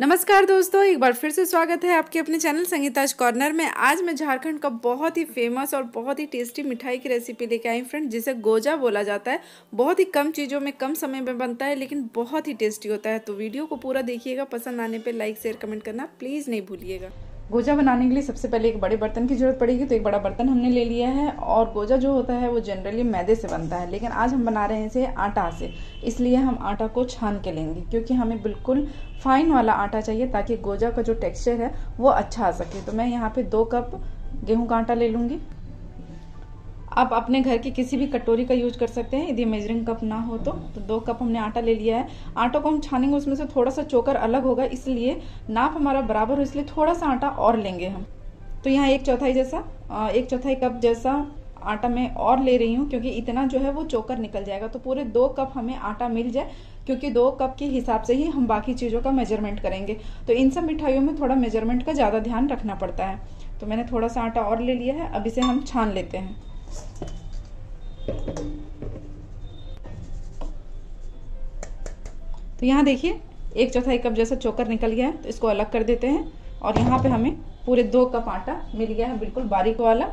नमस्कार दोस्तों एक बार फिर से स्वागत है आपके अपने चैनल संगीताज कॉर्नर में आज मैं झारखंड का बहुत ही फेमस और बहुत ही टेस्टी मिठाई की रेसिपी लेके आई फ्रेंड जिसे गोजा बोला जाता है बहुत ही कम चीज़ों में कम समय में बनता है लेकिन बहुत ही टेस्टी होता है तो वीडियो को पूरा देखिएगा पसंद आने पर लाइक शेयर कमेंट करना प्लीज़ नहीं भूलिएगा गोजा बनाने के लिए सबसे पहले एक बड़े बर्तन की ज़रूरत पड़ेगी तो एक बड़ा बर्तन हमने ले लिया है और गोजा जो होता है वो जनरली मैदे से बनता है लेकिन आज हम बना रहे हैं इसे आटा से इसलिए हम आटा को छान के लेंगे क्योंकि हमें बिल्कुल फाइन वाला आटा चाहिए ताकि गोजा का जो टेक्सचर है वो अच्छा आ सके तो मैं यहाँ पर दो कप गेहूँ का आटा ले लूँगी आप अपने घर की किसी भी कटोरी का यूज कर सकते हैं यदि मेजरिंग कप ना हो तो, तो दो कप हमने आटा ले लिया है आटा को हम छानेंगे उसमें से थोड़ा सा चोकर अलग होगा इसलिए नाप हमारा बराबर हो इसलिए थोड़ा सा आटा और लेंगे हम तो यहाँ एक चौथाई जैसा एक चौथाई कप जैसा आटा मैं और ले रही हूँ क्योंकि इतना जो है वो चोकर निकल जाएगा तो पूरे दो कप हमें आटा मिल जाए क्योंकि दो कप के हिसाब से ही हम बाकी चीज़ों का मेजरमेंट करेंगे तो इन सब मिठाइयों में थोड़ा मेजरमेंट का ज़्यादा ध्यान रखना पड़ता है तो मैंने थोड़ा सा आटा और ले लिया है अब इसे हम छान लेते हैं तो यहाँ देखिए एक चौथाई कप जैसा चोकर निकल गया है तो इसको अलग कर देते हैं और यहाँ पे हमें पूरे दो कप आटा मिल गया है बिल्कुल बारीक वाला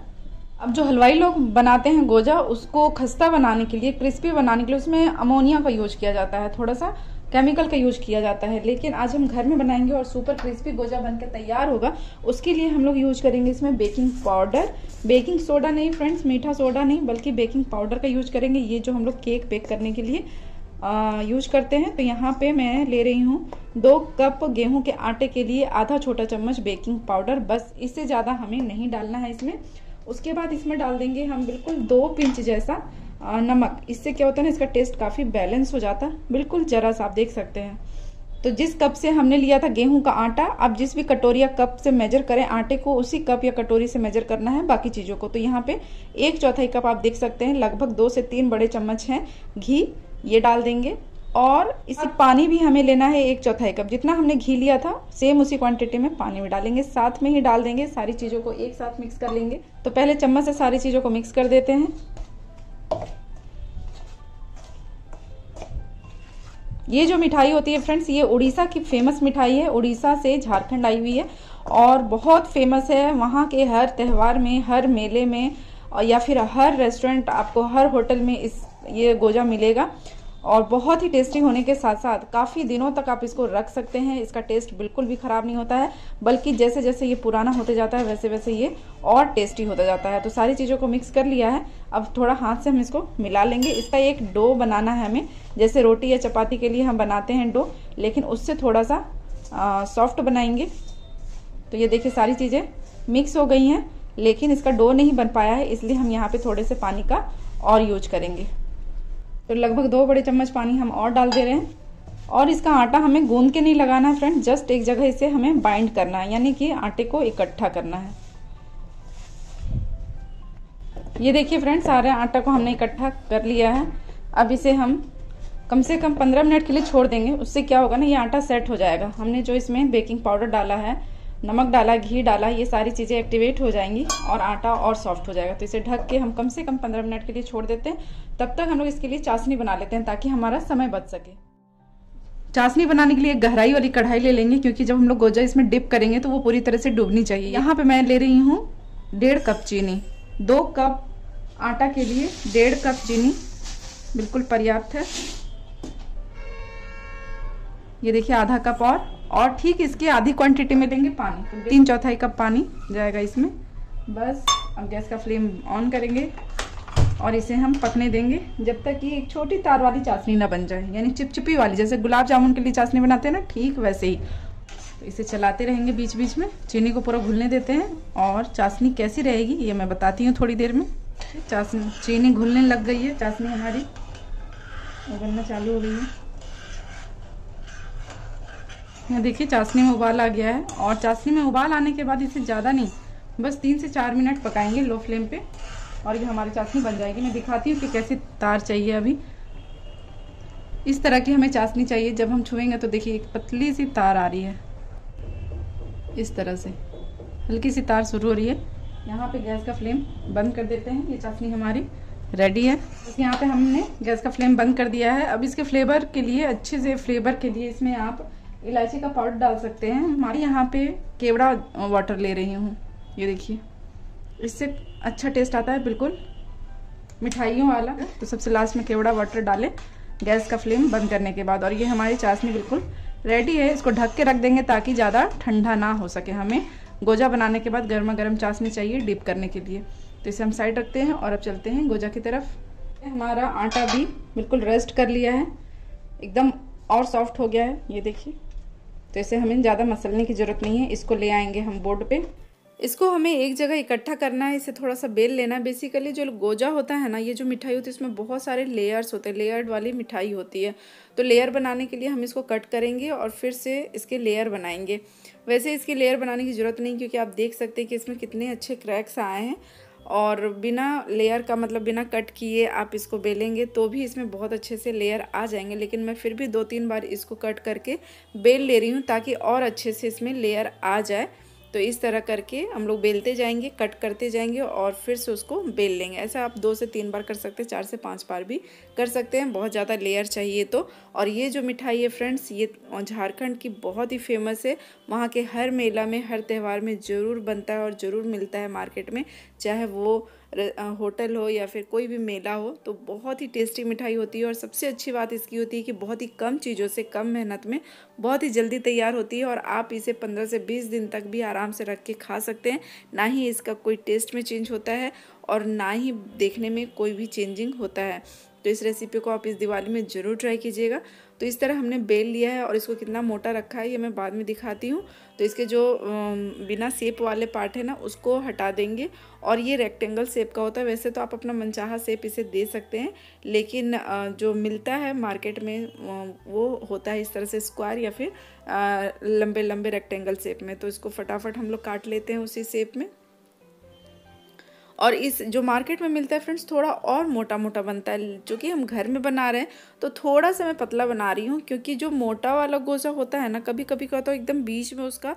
अब जो हलवाई लोग बनाते हैं गोजा उसको खस्ता बनाने के लिए क्रिस्पी बनाने के लिए उसमें अमोनिया का यूज किया जाता है थोड़ा सा केमिकल का यूज किया जाता है लेकिन आज हम घर में बनाएंगे और सुपर क्रिस्पी गोजा बनकर तैयार होगा उसके लिए हम लोग यूज करेंगे इसमें बेकिंग पाउडर बेकिंग सोडा नहीं फ्रेंड्स मीठा सोडा नहीं बल्कि बेकिंग पाउडर का यूज करेंगे ये जो हम लोग केक बेक करने के लिए यूज करते हैं तो यहाँ पे मैं ले रही हूँ दो कप गेहूं के आटे के लिए आधा छोटा चम्मच बेकिंग पाउडर बस इससे ज़्यादा हमें नहीं डालना है इसमें उसके बाद इसमें डाल देंगे हम बिल्कुल दो पिंच जैसा नमक इससे क्या होता है ना इसका टेस्ट काफ़ी बैलेंस हो जाता है बिल्कुल जरा सा आप देख सकते हैं तो जिस कप से हमने लिया था गेहूं का आटा आप जिस भी कटोरी या कप से मेजर करें आटे को उसी कप या कटोरी से मेजर करना है बाकी चीज़ों को तो यहाँ पे एक चौथाई कप आप देख सकते हैं लगभग दो से तीन बड़े चम्मच हैं घी ये डाल देंगे और इसे पानी भी हमें लेना है एक चौथाई कप जितना हमने घी लिया था सेम उसी क्वांटिटी में पानी भी डालेंगे साथ में ही डाल देंगे सारी चीज़ों को एक साथ मिक्स कर लेंगे तो पहले चम्मच से सारी चीज़ों को मिक्स कर देते हैं ये जो मिठाई होती है फ्रेंड्स ये उड़ीसा की फेमस मिठाई है उड़ीसा से झारखंड आई हुई है और बहुत फेमस है वहाँ के हर त्यौहार में हर मेले में या फिर हर रेस्टोरेंट आपको हर होटल में इस ये गोजा मिलेगा और बहुत ही टेस्टी होने के साथ साथ काफ़ी दिनों तक आप इसको रख सकते हैं इसका टेस्ट बिल्कुल भी ख़राब नहीं होता है बल्कि जैसे जैसे ये पुराना होते जाता है वैसे वैसे ये और टेस्टी होता जाता है तो सारी चीज़ों को मिक्स कर लिया है अब थोड़ा हाथ से हम इसको मिला लेंगे इसका एक डो बनाना है हमें जैसे रोटी या चपाती के लिए हम बनाते हैं डो लेकिन उससे थोड़ा सा सॉफ्ट बनाएंगे तो ये देखिए सारी चीज़ें मिक्स हो गई हैं लेकिन इसका डो नहीं बन पाया है इसलिए हम यहाँ पे थोड़े से पानी का और यूज करेंगे तो लगभग दो बड़े चम्मच पानी हम और डाल दे रहे हैं और इसका आटा हमें गूंद के नहीं लगाना है फ्रेंड जस्ट एक जगह इसे हमें बाइंड करना है यानी कि आटे को इकट्ठा करना है ये देखिए फ्रेंड सारे आटा को हमने इकट्ठा कर लिया है अब इसे हम कम से कम पंद्रह मिनट के लिए छोड़ देंगे उससे क्या होगा ना ये आटा सेट हो जाएगा हमने जो इसमें बेकिंग पाउडर डाला है नमक डाला घी डाला ये सारी चीज़ें एक्टिवेट हो जाएंगी और आटा और सॉफ्ट हो जाएगा तो इसे ढक के हम कम से कम पंद्रह मिनट के लिए छोड़ देते हैं तब तक हम लोग इसके लिए चाशनी बना लेते हैं ताकि हमारा समय बच सके चाशनी बनाने के लिए गहराई वाली कढ़ाई ले लेंगे क्योंकि जब हम लोग गोजा इसमें डिप करेंगे तो वो पूरी तरह से डूबनी चाहिए यहाँ पे मैं ले रही हूँ डेढ़ कप चीनी दो कप आटा के लिए डेढ़ कप चीनी बिल्कुल पर्याप्त है ये देखिए आधा कप और और ठीक इसके आधी क्वांटिटी में देंगे पानी तीन चौथाई कप पानी जाएगा इसमें बस अब गैस का फ्लेम ऑन करेंगे और इसे हम पकने देंगे जब तक कि एक छोटी तार वाली चाशनी ना बन जाए यानी चिपचिपी वाली जैसे गुलाब जामुन के लिए चाशनी बनाते हैं ना ठीक वैसे ही तो इसे चलाते रहेंगे बीच बीच में चीनी को पूरा घुलने देते हैं और चाशनी कैसी रहेगी ये मैं बताती हूँ थोड़ी देर में चाशनी चीनी घुलने लग गई है चाशनी हमारी बनना चालू हो गई है यहाँ देखिए चाशनी में उबाल आ गया है और चाशनी में उबाल आने के बाद इसे ज़्यादा नहीं बस तीन से चार मिनट पकाएंगे लो फ्लेम पे और ये हमारी चाशनी बन जाएगी मैं दिखाती हूँ कि कैसे तार चाहिए अभी इस तरह की हमें चाशनी चाहिए जब हम छुएंगे तो देखिए एक पतली सी तार आ रही है इस तरह से हल्की सी तार शुरू हो रही है यहाँ पर गैस का फ्लेम बंद कर देते हैं ये चाशनी हमारी रेडी है यहाँ पर हमने गैस का फ्लेम बंद कर दिया है अब इसके फ्लेवर के लिए अच्छे से फ्लेवर के लिए इसमें आप इलायची का पाउडर डाल सकते हैं हमारे यहाँ पे केवड़ा वाटर ले रही हूँ ये देखिए इससे अच्छा टेस्ट आता है बिल्कुल मिठाइयों वाला तो सबसे लास्ट में केवड़ा वाटर डालें गैस का फ्लेम बंद करने के बाद और ये हमारी चाशनी बिल्कुल रेडी है इसको ढक के रख देंगे ताकि ज़्यादा ठंडा ना हो सके हमें गोजा बनाने के बाद गर्मा गर्म चाशनी चाहिए डिप करने के लिए तो इसे हम साइड रखते हैं और अब चलते हैं गोजा की तरफ हमारा आटा भी बिल्कुल रेस्ट कर लिया है एकदम और सॉफ्ट हो गया है ये देखिए तो इसे हमें ज़्यादा मसलने की ज़रूरत नहीं है इसको ले आएंगे हम बोर्ड पे इसको हमें एक जगह इकट्ठा करना है इसे थोड़ा सा बेल लेना है बेसिकली जो गोजा होता है ना ये जो मिठाई होती है इसमें बहुत सारे लेयर्स होते हैं लेयर्ड वाली मिठाई होती है तो लेयर बनाने के लिए हम इसको कट करेंगे और फिर से इसके लेयर बनाएंगे वैसे इसकी लेयर बनाने की ज़रूरत नहीं क्योंकि आप देख सकते हैं कि इसमें कितने अच्छे क्रैक्स आए हैं और बिना लेयर का मतलब बिना कट किए आप इसको बेलेंगे तो भी इसमें बहुत अच्छे से लेयर आ जाएंगे लेकिन मैं फिर भी दो तीन बार इसको कट करके बेल ले रही हूँ ताकि और अच्छे से इसमें लेयर आ जाए तो इस तरह करके हम लोग बेलते जाएंगे कट करते जाएंगे और फिर से उसको बेल लेंगे ऐसा आप दो से तीन बार कर सकते हैं चार से पाँच बार भी कर सकते हैं बहुत ज़्यादा लेयर चाहिए तो और ये जो मिठाई है फ्रेंड्स ये झारखंड की बहुत ही फेमस है वहाँ के हर मेला में हर त्यौहार में ज़रूर बनता है और ज़रूर मिलता है मार्केट में चाहे वो होटल हो या फिर कोई भी मेला हो तो बहुत ही टेस्टी मिठाई होती है और सबसे अच्छी बात इसकी होती है कि बहुत ही कम चीज़ों से कम मेहनत में बहुत ही जल्दी तैयार होती है और आप इसे पंद्रह से बीस दिन तक भी आराम से रख के खा सकते हैं ना ही इसका कोई टेस्ट में चेंज होता है और ना ही देखने में कोई भी चेंजिंग होता है तो इस रेसिपी को आप इस दिवाली में ज़रूर ट्राई कीजिएगा तो इस तरह हमने बेल लिया है और इसको कितना मोटा रखा है ये मैं बाद में दिखाती हूँ तो इसके जो बिना सेप वाले पार्ट है ना उसको हटा देंगे और ये रेक्टेंगल सेप का होता है वैसे तो आप अपना मनचाहा सेप इसे दे सकते हैं लेकिन जो मिलता है मार्केट में वो होता है इस तरह से स्क्वायर या फिर लंबे लंबे रेक्टेंगल सेप में तो इसको फटाफट हम लोग काट लेते हैं उसी सेप में और इस जो मार्केट में मिलता है फ्रेंड्स थोड़ा और मोटा मोटा बनता है चूँकि हम घर में बना रहे हैं तो थोड़ा सा मैं पतला बना रही हूँ क्योंकि जो मोटा वाला गोजा होता है ना कभी कभी कहता तो एकदम बीच में उसका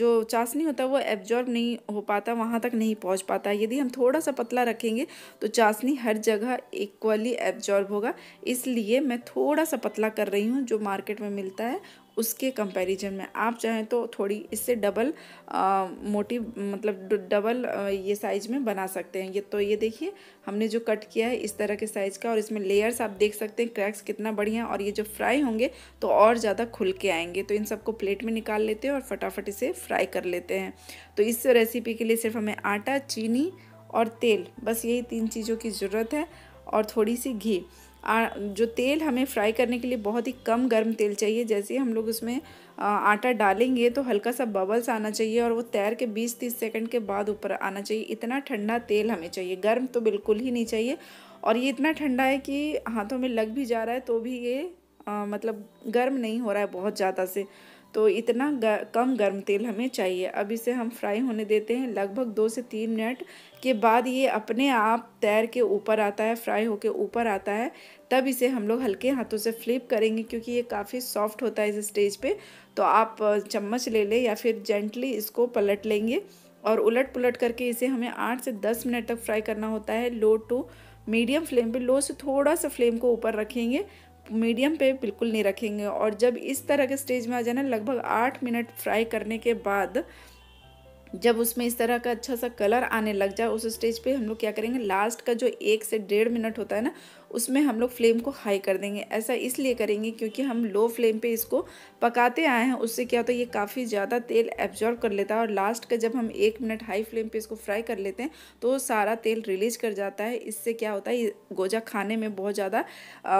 जो चाशनी होता है वो एब्जॉर्ब नहीं हो पाता वहाँ तक नहीं पहुँच पाता यदि हम थोड़ा सा पतला रखेंगे तो चाशनी हर जगह इक्वली एब्जॉर्ब होगा इसलिए मैं थोड़ा सा पतला कर रही हूँ जो मार्केट में मिलता है उसके कंपैरिजन में आप चाहें तो थोड़ी इससे डबल आ, मोटी मतलब डबल आ, ये साइज में बना सकते हैं ये तो ये देखिए हमने जो कट किया है इस तरह के साइज़ का और इसमें लेयर्स आप देख सकते हैं क्रैक्स कितना बढ़िया और ये जो फ्राई होंगे तो और ज़्यादा खुल के आएंगे तो इन सबको प्लेट में निकाल लेते हैं और फटाफट इसे फ्राई कर लेते हैं तो इस रेसिपी के लिए सिर्फ हमें आटा चीनी और तेल बस यही तीन चीज़ों की ज़रूरत है और थोड़ी सी घी जो तेल हमें फ्राई करने के लिए बहुत ही कम गर्म तेल चाहिए जैसे हम लोग उसमें आटा डालेंगे तो हल्का सा बबल्स आना चाहिए और वो तैर के 20-30 सेकंड के बाद ऊपर आना चाहिए इतना ठंडा तेल हमें चाहिए गर्म तो बिल्कुल ही नहीं चाहिए और ये इतना ठंडा है कि हाथों में लग भी जा रहा है तो भी ये आ, मतलब गर्म नहीं हो रहा है बहुत ज़्यादा से तो इतना गर, कम गर्म तेल हमें चाहिए अब इसे हम फ्राई होने देते हैं लगभग दो से तीन मिनट के बाद ये अपने आप तैर के ऊपर आता है फ्राई होके ऊपर आता है तब इसे हम लोग हल्के हाथों से फ्लिप करेंगे क्योंकि ये काफ़ी सॉफ्ट होता है इस स्टेज पे तो आप चम्मच ले लें या फिर जेंटली इसको पलट लेंगे और उलट पुलट करके इसे हमें आठ से दस मिनट तक फ्राई करना होता है लो टू मीडियम फ्लेम पे लो से थोड़ा सा फ्लेम को ऊपर रखेंगे मीडियम पे बिल्कुल नहीं रखेंगे और जब इस तरह के स्टेज में आ जाए ना लगभग आठ मिनट फ्राई करने के बाद जब उसमें इस तरह का अच्छा सा कलर आने लग जाए उस स्टेज पे हम लोग क्या करेंगे लास्ट का जो एक से डेढ़ मिनट होता है ना उसमें हम लोग फ्लेम को हाई कर देंगे ऐसा इसलिए करेंगे क्योंकि हम लो फ्लेम पे इसको पकाते आए हैं उससे क्या होता है ये काफ़ी ज़्यादा तेल एब्जॉर्ब कर लेता है और लास्ट का जब हम एक मिनट हाई फ्लेम पे इसको फ्राई कर लेते हैं तो सारा तेल रिलीज कर जाता है इससे क्या होता है गोजा खाने में बहुत ज़्यादा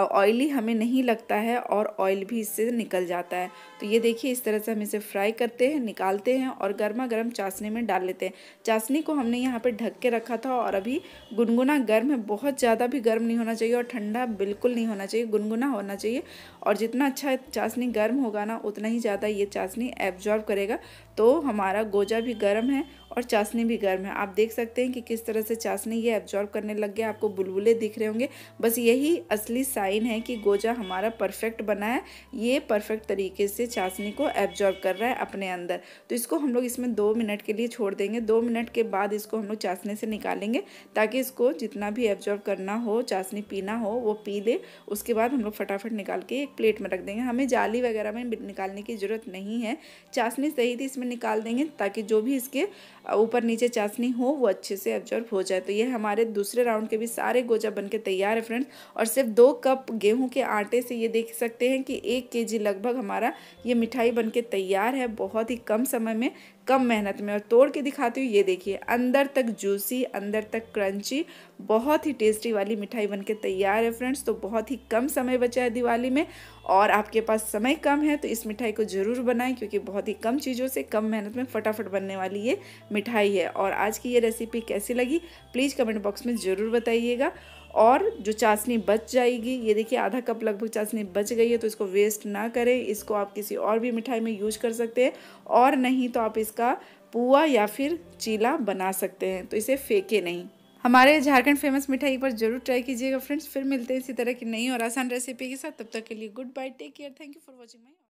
ऑयली हमें नहीं लगता है और ऑयल भी इससे निकल जाता है तो ये देखिए इस तरह से हम इसे फ्राई करते हैं निकालते हैं और गर्मा गर्म चाशनी में डाल लेते हैं चाशनी को हमने यहाँ पर ढक के रखा था और अभी गुनगुना गर्म है बहुत ज़्यादा भी गर्म नहीं होना चाहिए और ठंडा बिल्कुल नहीं होना चाहिए गुनगुना होना चाहिए और जितना अच्छा चाशनी गर्म होगा ना उतना ही ज़्यादा ये चाशनी एब्जॉर्ब करेगा तो हमारा गोजा भी गर्म है और चाशनी भी गर्म है आप देख सकते हैं कि किस तरह से चाशनी ये एब्जॉर्व करने लग गया आपको बुलबुले दिख रहे होंगे बस यही असली साइन है कि गोजा हमारा परफेक्ट बना है ये परफेक्ट तरीके से चाशनी को एब्जॉर्व कर रहा है अपने अंदर तो इसको हम लोग इसमें दो मिनट के लिए छोड़ देंगे दो मिनट के बाद इसको हम लोग चाशनी से निकालेंगे ताकि इसको जितना भी एब्जॉर्व करना हो चाशनी पीना हो वो पी ले उसके बाद हम लोग फटाफट निकाल के एक प्लेट में रख देंगे हमें जाली वगैरह में निकालने की ज़रूरत नहीं है चाशनी सही थी इसमें निकाल देंगे ताकि जो भी इसके ऊपर नीचे चाशनी हो वो अच्छे से एब्जॉर्ब हो जाए तो ये हमारे दूसरे राउंड के भी सारे गोजा बन के तैयार है फ्रेंड्स और सिर्फ दो कप गेहूँ के आटे से ये देख सकते हैं कि एक के लगभग हमारा ये मिठाई बन के तैयार है बहुत ही कम समय में कम मेहनत में और तोड़ के दिखाती हूँ ये देखिए अंदर तक जूसी अंदर तक क्रंची बहुत ही टेस्टी वाली मिठाई बनके तैयार है फ्रेंड्स तो बहुत ही कम समय बचा है दिवाली में और आपके पास समय कम है तो इस मिठाई को ज़रूर बनाएं क्योंकि बहुत ही कम चीज़ों से कम मेहनत में फटाफट बनने वाली ये मिठाई है और आज की ये रेसिपी कैसी लगी प्लीज़ कमेंट बॉक्स में ज़रूर बताइएगा और जो चाशनी बच जाएगी ये देखिए आधा कप लगभग चाशनी बच गई है तो इसको वेस्ट ना करें इसको आप किसी और भी मिठाई में यूज कर सकते हैं और नहीं तो आप इसका पुआ या फिर चीला बना सकते हैं तो इसे फेंके नहीं हमारे झारखंड फेमस मिठाई एक बार जरूर ट्राई कीजिएगा फ्रेंड्स फिर मिलते हैं इसी तरह की नई और आसान रेसिपी के साथ तब तक के लिए good bye take care thank you for watching my